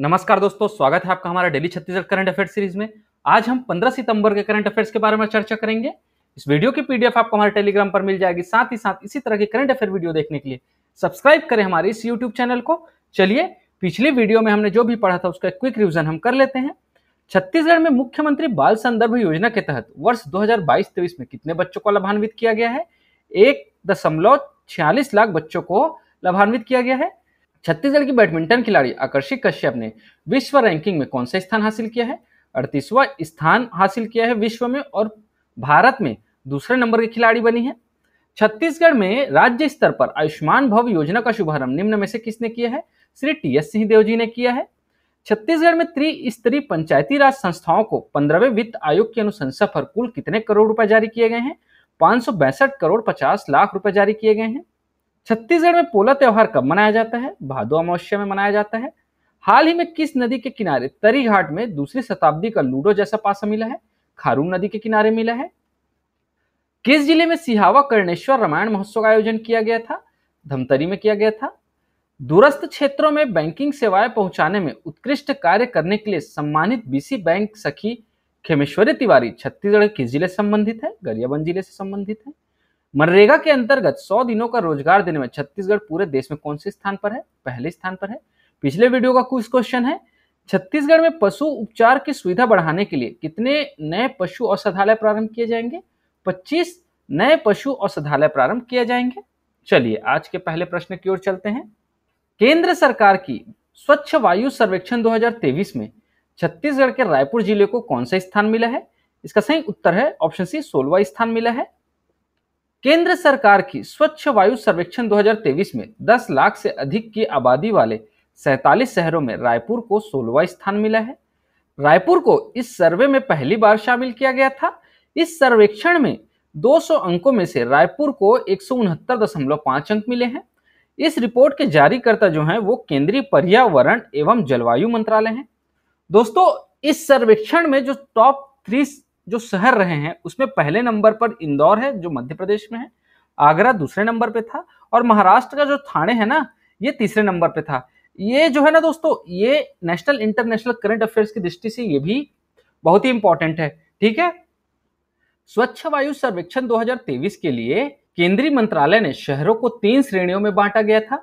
नमस्कार दोस्तों स्वागत है आपका हमारा daily Chhattisgarh current affair series में आज हम 15 सितंबर के करंट अफेयर्स के बारे में चर्चा करेंगे इस वीडियो की पीडीएफ आपको हमारे टेलीग्राम पर मिल जाएगी साथ ही साथ इसी तरह के करंट अफेयर वीडियो देखने के लिए सब्सक्राइब करें हमारे इस यूट्यूब चैनल को चलिए पिछली वीडियो में हमने जो भी पढ़ा था उसका क्विक रिविजन हम कर लेते हैं छत्तीसगढ़ में मुख्यमंत्री बाल संदर्भ योजना के तहत वर्ष दो हजार में कितने बच्चों को लाभान्वित किया गया है एक दशमलव छियालीस लाख बच्चों को लाभान्वित किया गया है छत्तीसगढ़ की बैडमिंटन खिलाड़ी आकर्षि कश्यप ने विश्व रैंकिंग में कौन सा स्थान हासिल किया है अड़तीसवां स्थान हासिल किया है विश्व में और भारत में दूसरे नंबर की खिलाड़ी बनी है छत्तीसगढ़ में राज्य स्तर पर आयुष्मान भव योजना का शुभारंभ निम्न में से किसने किया है श्री टी एस सिंहदेव जी ने किया है छत्तीसगढ़ में त्रिस्तरीय पंचायती राज संस्थाओं को पंद्रहवें वित्त आयोग की अनुशंसा पर कुल कितने करोड़ रुपए जारी किए गए हैं पांच करोड़ पचास लाख रुपए जारी किए गए हैं छत्तीसगढ़ में पोला त्यौहार कब मनाया जाता है भादो अमावस्या में मनाया जाता है हाल ही में किस नदी के किनारे तरी घाट में दूसरी शताब्दी का लूडो जैसा पासा मिला है खारून नदी के किनारे मिला है किस जिले में सिहावा कर्णेश्वर रामायण महोत्सव का आयोजन किया गया था धमतरी में किया गया था दूरस्थ क्षेत्रों में बैंकिंग सेवाएं पहुंचाने में उत्कृष्ट कार्य करने के लिए सम्मानित बीसी बैंक सखी खेमेश्वरी तिवारी छत्तीसगढ़ किस जिले से संबंधित है गरियाबंद जिले से संबंधित है मनरेगा के अंतर्गत 100 दिनों का रोजगार देने में छत्तीसगढ़ पूरे देश में कौन से स्थान पर है पहले स्थान पर है पिछले वीडियो का कुछ क्वेश्चन है छत्तीसगढ़ में पशु उपचार की सुविधा बढ़ाने के लिए कितने नए पशु औषधालय प्रारंभ किए जाएंगे 25 नए पशु औषधालय प्रारंभ किए जाएंगे चलिए आज के पहले प्रश्न की ओर चलते हैं केंद्र सरकार की स्वच्छ वायु सर्वेक्षण 2023 में छत्तीसगढ़ के रायपुर जिले को कौन सा स्थान मिला है इसका सही उत्तर है ऑप्शन सी सोलवा स्थान मिला है केंद्र सरकार की स्वच्छ वायु सर्वेक्षण 2023 में 10 लाख से अधिक की आबादी वाले सैतालीस शहरों में रायपुर को सोलवा स्थान मिला है रायपुर को इस सर्वे में पहली बार शामिल किया गया था इस सर्वेक्षण में 200 अंकों में से रायपुर को एक अंक मिले हैं इस रिपोर्ट के जारीकर्ता जो हैं वो केंद्रीय पर्यावरण एवं जलवायु मंत्रालय हैं दोस्तों इस सर्वेक्षण में जो टॉप थ्री जो शहर रहे हैं उसमें पहले नंबर पर इंदौर है जो मध्य प्रदेश में है आगरा दूसरे नंबर पे था और महाराष्ट्र का जो थाने है ना ये तीसरे नंबर पे था ये जो है ना दोस्तों ये नेशनल इंटरनेशनल करंट अफेयर्स की दृष्टि से ये भी बहुत ही इंपॉर्टेंट है ठीक है स्वच्छ वायु सर्वेक्षण 2023 के लिए केंद्रीय मंत्रालय ने शहरों को तीन श्रेणियों में बांटा गया था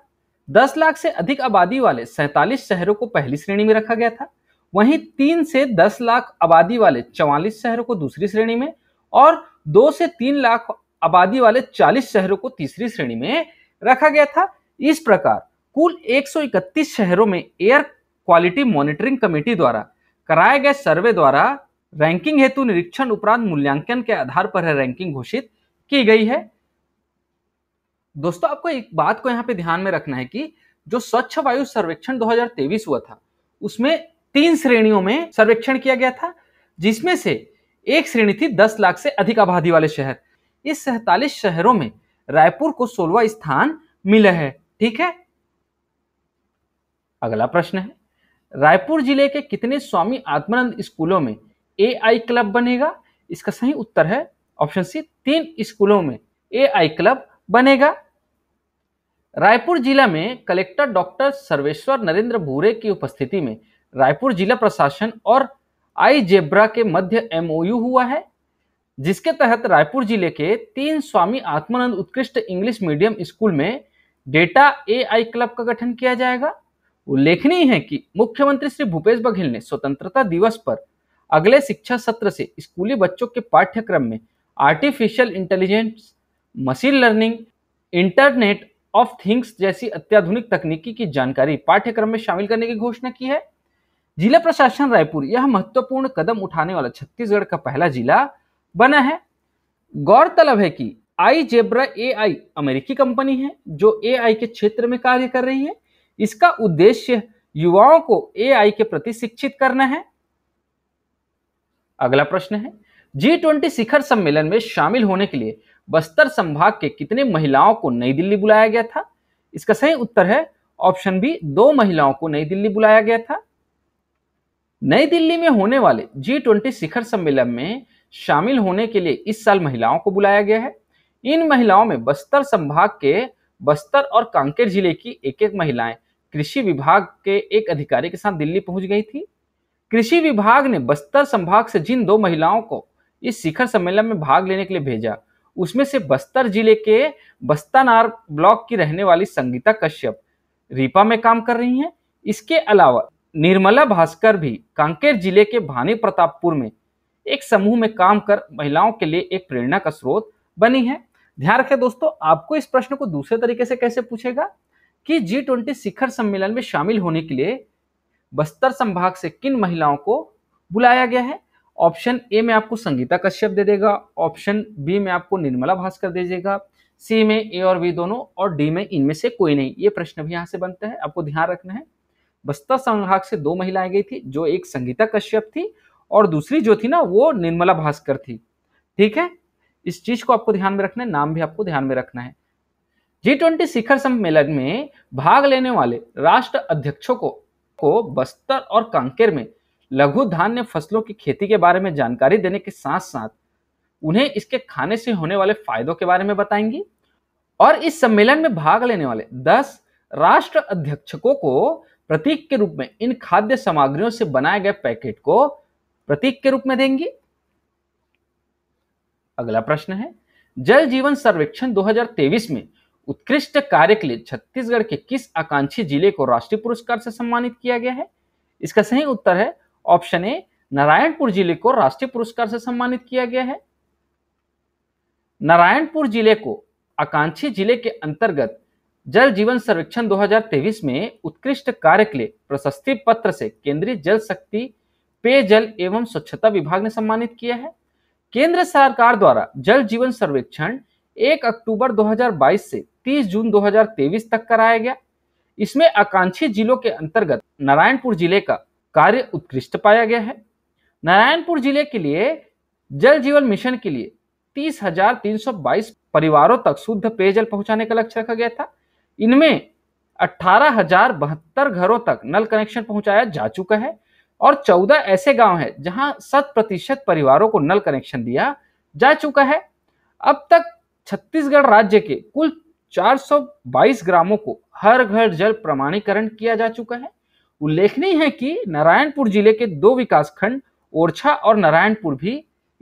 10 लाख से अधिक आबादी वाले सैतालीस शहरों को पहली श्रेणी में रखा गया था वहीं तीन से दस लाख आबादी वाले चवालीस शहरों को दूसरी श्रेणी में और दो से तीन लाख आबादी वाले चालीस शहरों को तीसरी श्रेणी में रखा गया था इस प्रकार कुल 131 शहरों में एयर क्वालिटी मॉनिटरिंग कमेटी द्वारा कराए गए सर्वे द्वारा रैंकिंग हेतु निरीक्षण उपरांत मूल्यांकन के आधार पर है रैंकिंग घोषित की गई है दोस्तों आपको एक बात को यहाँ पे ध्यान में रखना है कि जो स्वच्छ वायु सर्वेक्षण 2023 हुआ था उसमें तीन श्रेणियों में सर्वेक्षण किया गया था जिसमें से एक श्रेणी थी दस लाख से अधिक आबादी वाले शहर इस सैतालीस शहरों में रायपुर को सोलवा स्थान मिला है ठीक है अगला प्रश्न है रायपुर जिले के कितने स्वामी आत्मानंद स्कूलों में ए आई क्लब बनेगा इसका सही उत्तर है ऑप्शन सी तीन स्कूलों में ए आई क्लब बनेगा रायपुर जिला में कलेक्टर डॉक्टर सर्वेश्वर नरेंद्र भूरे की उपस्थिति में रायपुर जिला प्रशासन और आई जेब्रा के मध्य एमओयू हुआ है जिसके तहत रायपुर जिले के तीन Swami Atmanand Utkrisht English medium school में डेटा एआई क्लब का गठन किया जाएगा उल्लेखनीय है कि मुख्यमंत्री श्री भूपेश बघेल ने स्वतंत्रता दिवस पर अगले शिक्षा सत्र से स्कूली बच्चों के पाठ्यक्रम में artificial intelligence machine learning internet of things जैसी अत्याधुनिक तकनीकी की जानकारी पाठ्यक्रम में शामिल करने की घोषणा की है जिला प्रशासन रायपुर यह महत्वपूर्ण कदम उठाने वाला छत्तीसगढ़ का पहला जिला बना है गौरतलब है कि आई जेब्रा ए आई अमेरिकी कंपनी है जो ए आई के क्षेत्र में कार्य कर रही है इसका उद्देश्य युवाओं को ए आई के प्रति शिक्षित करना है अगला प्रश्न है जी ट्वेंटी शिखर सम्मेलन में शामिल होने के लिए बस्तर संभाग के कितने महिलाओं को नई दिल्ली बुलाया गया था इसका सही उत्तर है ऑप्शन बी दो महिलाओं को नई दिल्ली बुलाया गया था नई दिल्ली में होने वाले जी ट्वेंटी शिखर सम्मेलन में शामिल होने के लिए इस साल महिलाओं को बुलाया गया है इन महिलाओं में बस्तर संभाग के बस्तर और कांकेर जिले की एक एक महिलाएं कृषि विभाग के एक अधिकारी के साथ दिल्ली पहुंच गई थी कृषि विभाग ने बस्तर संभाग से जिन दो महिलाओं को इस शिखर सम्मेलन में भाग लेने के लिए भेजा उसमें से बस्तर जिले के बस्तानार ब्लॉक की रहने वाली संगीता कश्यप रीपा में काम कर रही हैं इसके अलावा निर्मला भास्कर भी कांकेर जिले के भानी प्रतापपुर में एक समूह में काम कर महिलाओं के लिए एक प्रेरणा का स्रोत बनी है ध्यान रखें दोस्तों आपको इस प्रश्न को दूसरे तरीके से कैसे पूछेगा कि जी ट्वेंटी शिखर सम्मेलन में शामिल होने के लिए बस्तर संभाग से किन महिलाओं को बुलाया गया है ऑप्शन ए में आपको संगीता कश्यप दे देगा ऑप्शन बी में आपको निर्मला भास्कर दे देगा सी में ए और बी दोनों और डी में इनमें से कोई नहीं ये प्रश्न भी यहाँ से बनता है आपको ध्यान रखना है बस्तर संभाग से दो महिलाएं गई थी जो एक संगीता कश्यप थी और दूसरी जो थी ना वो निर्मला भास्कर थी ठीक है इस चीज को आपको ध्यान में रखना है नाम भी आपको ध्यान में रखना है जी ट्वेंटी शिखर सम्मेलन में भाग लेने वाले राष्ट्र अध्यक्षों को को बस्तर और कांकेर में लघु धान्य फसलों की खेती के बारे में जानकारी देने के साथ साथ उन्हें इसके खाने से होने वाले फायदों के बारे में बताएंगी और इस सम्मेलन में भाग लेने वाले दस राष्ट्र अध्यक्षकों को प्रतीक के रूप में इन खाद्य सामग्रियों से बनाए गए पैकेट को प्रतीक के रूप में देंगे अगला प्रश्न है जल जीवन सर्वेक्षण 2023 में उत्कृष्ट कार्य के लिए छत्तीसगढ़ के किस आकांक्षी जिले को राष्ट्रीय पुरस्कार से सम्मानित किया गया है इसका सही उत्तर है ऑप्शन ए नारायणपुर जिले को राष्ट्रीय पुरस्कार से सम्मानित किया गया है नारायणपुर जिले को आकांक्षी जिले के अंतर्गत जल जीवन सर्वेक्षण 2023 में उत्कृष्ट कार्य के लिए प्रशस्ति पत्र से केंद्रीय जल शक्ति पेयजल एवं स्वच्छता विभाग ने सम्मानित किया है केंद्र सरकार द्वारा जल जीवन सर्वेक्षण 1 अक्टूबर 2022 से 30 जून 2023 तक कराया गया इसमें आकांक्षी जिलों के अंतर्गत नारायणपुर जिले का कार्य उत्कृष्ट पाया गया है नारायणपुर जिले के लिए जल जीवन मिशन के लिए तीस हजार तीन सौ बाईस परिवारों तक शुद्ध पेयजल पहुंचाने का लक्ष्य रखा गया था इनमें अट्ठारह हजार बहत्तर घरों तक नल कनेक्शन पहुंचाया जा चुका है और चौदह ऐसे गांव हैं जहां शत प्रतिशत परिवारों को नल कनेक्शन दिया जा चुका है अब तक छत्तीसगढ़ राज्य के कुल 422 ग्रामों को हर घर जल प्रमाणीकरण किया जा चुका है उल्लेखनीय है कि नारायणपुर जिले के दो विकासखंड ओरछा और नारायणपुर भी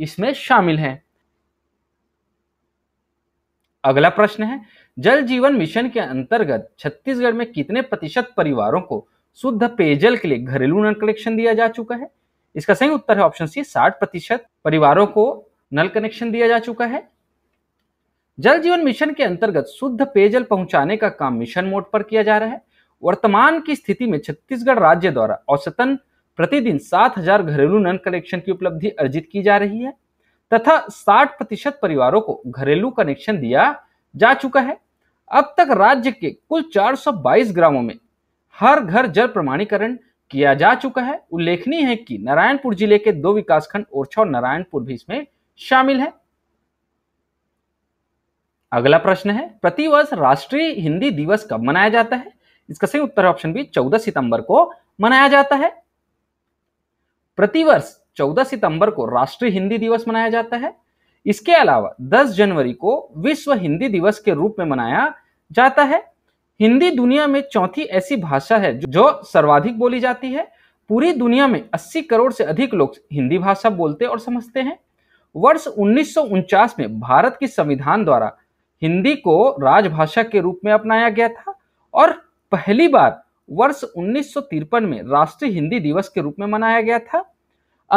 इसमें शामिल हैं अगला प्रश्न है जल जीवन मिशन के अंतर्गत छत्तीसगढ़ में कितने प्रतिशत परिवारों को शुद्ध पेयजल के लिए घरेलू नल कनेक्शन दिया जा चुका है इसका सही उत्तर है ऑप्शन सी साठ प्रतिशत परिवारों को नल कनेक्शन दिया जा चुका है जल जीवन मिशन के अंतर्गत शुद्ध पेयजल पहुंचाने का काम मिशन मोड पर किया जा रहा है वर्तमान की स्थिति में छत्तीसगढ़ राज्य द्वारा औसतन प्रतिदिन सात घरेलू नल कनेक्शन की उपलब्धि अर्जित की जा रही है तथा 60 प्रतिशत परिवारों को घरेलू कनेक्शन दिया जा चुका है अब तक राज्य के कुल 422 ग्रामों में हर घर जल प्रमाणीकरण किया जा चुका है उल्लेखनीय है कि नारायणपुर जिले के दो विकासखंड ओरछा और नारायणपुर भी इसमें शामिल है अगला प्रश्न है प्रतिवर्ष राष्ट्रीय हिंदी दिवस कब मनाया जाता है इसका सही उत्तर ऑप्शन बी 14 सितंबर को मनाया जाता है प्रतिवर्ष 14 सितंबर को राष्ट्रीय हिंदी दिवस मनाया जाता है इसके अलावा 10 जनवरी को विश्व हिंदी दिवस के रूप में मनाया जाता है हिंदी दुनिया में चौथी ऐसी भाषा है जो सर्वाधिक बोली जाती है पूरी दुनिया में 80 करोड़ से अधिक लोग हिंदी भाषा बोलते और समझते हैं वर्ष उन्नीस में भारत की संविधान द्वारा हिंदी को राजभाषा के रूप में अपनाया गया था और पहली बार वर्ष उन्नीस में राष्ट्रीय हिंदी दिवस के रूप में मनाया गया था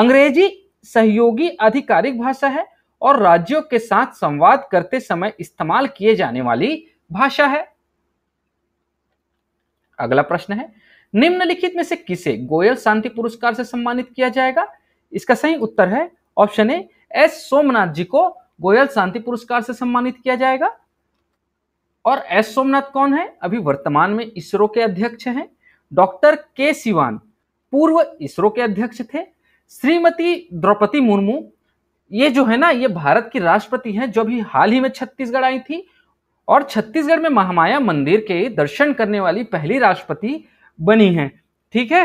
अंग्रेजी सहयोगी आधिकारिक भाषा है और राज्यों के साथ संवाद करते समय इस्तेमाल किए जाने वाली भाषा है अगला प्रश्न है निम्नलिखित में से किसे गोयल शांति पुरस्कार से सम्मानित किया जाएगा इसका सही उत्तर है option A S Somnath ji को गोयल शांति पुरस्कार से सम्मानित किया जाएगा और एस सोमनाथ कौन है अभी वर्तमान में इसरो के अध्यक्ष हैं डॉक्टर के सिवान पूर्व इसरो के अध्यक्ष थे श्रीमती द्रौपदी मुर्मू ये जो है ना ये भारत की राष्ट्रपति हैं जो अभी हाल ही में छत्तीसगढ़ आई थी और छत्तीसगढ़ में महामाया मंदिर के दर्शन करने वाली पहली राष्ट्रपति बनी हैं ठीक है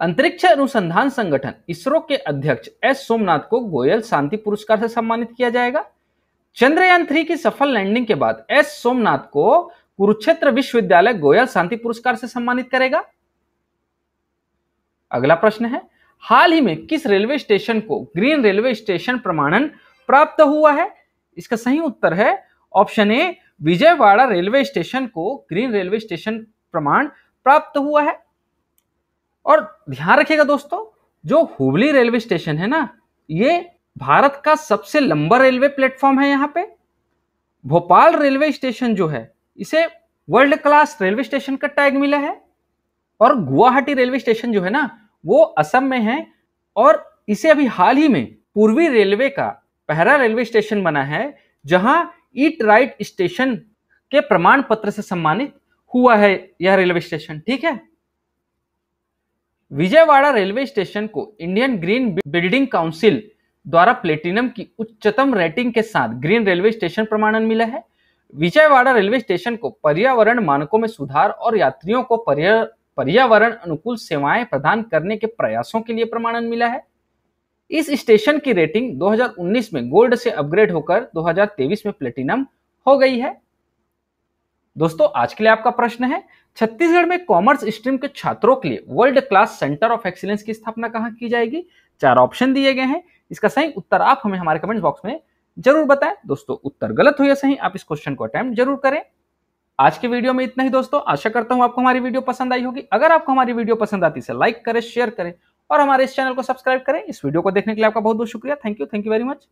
अंतरिक्ष अनुसंधान संगठन इसरो के अध्यक्ष एस सोमनाथ को गोयल शांति पुरस्कार से सम्मानित किया जाएगा चंद्रयान थ्री की सफल लैंडिंग के बाद एस सोमनाथ को कुरुक्षेत्र विश्वविद्यालय गोयल शांति पुरस्कार से सम्मानित करेगा अगला प्रश्न है हाल ही में किस रेलवे स्टेशन को ग्रीन रेलवे स्टेशन प्रमाणन प्राप्त हुआ है इसका सही उत्तर है option A Vijayawada railway station को ग्रीन रेलवे स्टेशन प्रमाण प्राप्त हुआ है और ध्यान रखिएगा दोस्तों जो हुबली रेलवे स्टेशन है ना ये भारत का सबसे लंबा रेलवे प्लेटफॉर्म है यहाँ पे भोपाल रेलवे स्टेशन जो है इसे वर्ल्ड क्लास रेलवे स्टेशन का टैग मिला है और गुवाहाटी रेलवे स्टेशन जो है ना वो असम में है और इसे अभी हाल ही में पूर्वी रेलवे का पहला रेलवे स्टेशन बना है जहां ईट राइट स्टेशन के प्रमाण पत्र से सम्मानित हुआ है यह रेलवे स्टेशन ठीक है विजयवाड़ा रेलवे स्टेशन को इंडियन ग्रीन बिल्डिंग काउंसिल द्वारा प्लेटिनम की उच्चतम रेटिंग के साथ ग्रीन रेलवे स्टेशन प्रमाणन मिला है विजयवाड़ा रेलवे स्टेशन को पर्यावरण मानकों में सुधार और यात्रियों को पर्यावरण अनुकूल सेवाएं प्रदान करने के प्रयासों के लिए प्रमाणन मिला है इस स्टेशन की रेटिंग 2019 में गोल्ड से अपग्रेड होकर 2023 में प्लेटिनम हो गई है दोस्तों आज के लिए आपका प्रश्न है छत्तीसगढ़ में कॉमर्स स्ट्रीम के छात्रों के लिए world class centre of excellence की स्थापना कहां की जाएगी चार ऑप्शन दिए गए हैं इसका सही उत्तर आप हमें हमारे कमेंट बॉक्स में जरूर बताएं दोस्तों उत्तर गलत हो या सही आप इस क्वेश्चन को अटेम्प्ट जरूर करें आज के वीडियो में इतना ही दोस्तों आशा करता हूं आपको हमारी वीडियो पसंद आई होगी अगर आपको हमारी वीडियो पसंद आती है लाइक करें शेयर करें और हमारे इस चैनल को सब्सक्राइब करें इस वीडियो को देखने के लिए आपका बहुत बहुत शुक्रिया thank you thank you very much